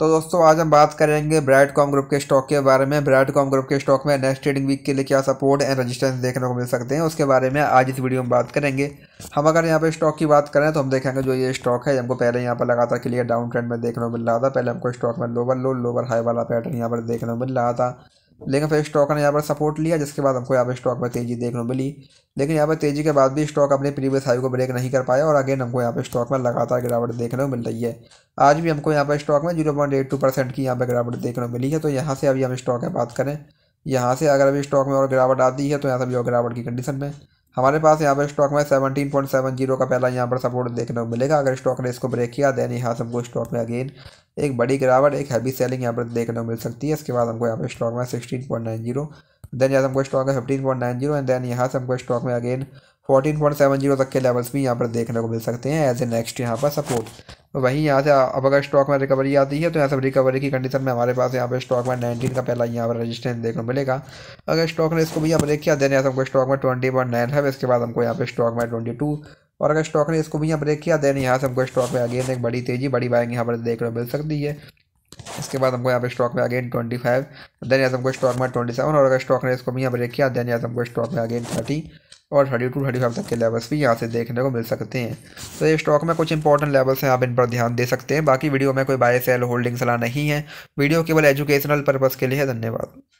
तो दोस्तों आज हम बात करेंगे ब्राइट कॉम ग्रुप के स्टॉक के बारे में ब्राइट कॉम ग्रुप के स्टॉक में नेक्स्ट ट्रेडिंग वीक के लिए क्या सपोर्ट एंड रेजिस्टेंस देखने को मिल सकते हैं उसके बारे में आज इस वीडियो में बात करेंगे हम अगर यहाँ पे स्टॉक की बात करें तो हम देखेंगे जो ये स्टॉक है हमको पहले यहाँ पर लगातार क्लियर डाउन ट्रेंड में देखने को मिल रहा था पहले हमको स्टॉक में लोवर लो लोअर हाई वाला पैटर्न यहाँ पर देखने को मिल रहा था लेकिन फिर स्टॉक ने यहाँ पर सपोर्ट लिया जिसके बाद हमको यहाँ पर स्टॉक में तेज़ी देखने को मिली लेकिन यहाँ पर तेज़ी के बाद भी स्टॉक अपने प्रीवियस हाई को ब्रेक नहीं कर पाया और अगेन हमको यहाँ पर स्टॉक में लगातार गिरावट देखने को मिल रही है आज भी हमको यहाँ पर स्टॉक में zero point eight two percent की यहाँ पर गिरावट देखने को मिली है तो यहाँ से अभी हम स्टॉक में बात करें यहाँ से अगर अभी स्टॉक में और गिरावट आती है तो यहाँ से अभी और गिरावट की कंडीशन में हमारे पास यहाँ पर स्टॉक में सेवनटीन पॉइंट सेवन जीरो का पहला यहाँ पर सपोर्ट देखने को मिलेगा अगर स्टॉक ने इसको ब्रेक किया देन यहाँ से हमको स्टॉक में अगेन एक बड़ी गिरावट एक हैवी सेलिंग यहाँ पर देखने को मिल सकती है इसके बाद हमको यहाँ पर स्टॉक में sixteen point nine zero then यहाँ से हमको स्टॉक में fifteen point nine zero and then यहाँ से हमको स्टॉक में again fourteen point seven zero तक के लेवल्स भी यहाँ पर देखने को मिल सकते हैं एज ए नेक्स्ट यहाँ पर सपोर्ट वहीं यहाँ से अब अगर स्टॉक में रिकवरी आती है तो यहाँ सब रिकवरी की कंडीशन में हमारे पास यहाँ पे स्टॉक में नाइनटीन का पहला यहाँ पर रजिस्टेंस देखने को मिलेगा अगर स्टॉक ने इसको भी यहाँ ब्रेक किया देन यहाँ से हमको स्टॉक में ट्वेंटी पॉइंट नाइन है इसके बाद हमको यहाँ पे स्टॉक में ट्वेंटी टू और अगर स्टॉक ने इसको भी यहाँ ब्रेक किया देन यहाँ से हमको स्टॉक में अगेन एक बड़ी तेज़ी बड़ी बाइंग यहाँ पर देखने को मिल सकती है इसके बाद हमको यहाँ पे स्टॉक में अगेन ट्वेंटी फाइव देन यहाँ से हमको स्टॉक में ट्वेंटी सेवन और अगर स्टॉक ने इसको भी यहाँ ब्रेक किया देन यहाँ से हमको स्टॉक में अगेन थर्टी और थर्टी टू थर्टी फाइव तक के लेवल्स भी यहाँ से देखने को मिल सकते हैं तो ये स्टॉक में कुछ इंपॉर्टेंट लेवल्स हैं आप इन पर ध्यान दे सकते हैं बाकी वीडियो में कोई बाय सेल होल्डिंग सलाह नहीं है वीडियो केवल एजुकेशनल पर्पज़ के लिए है धन्यवाद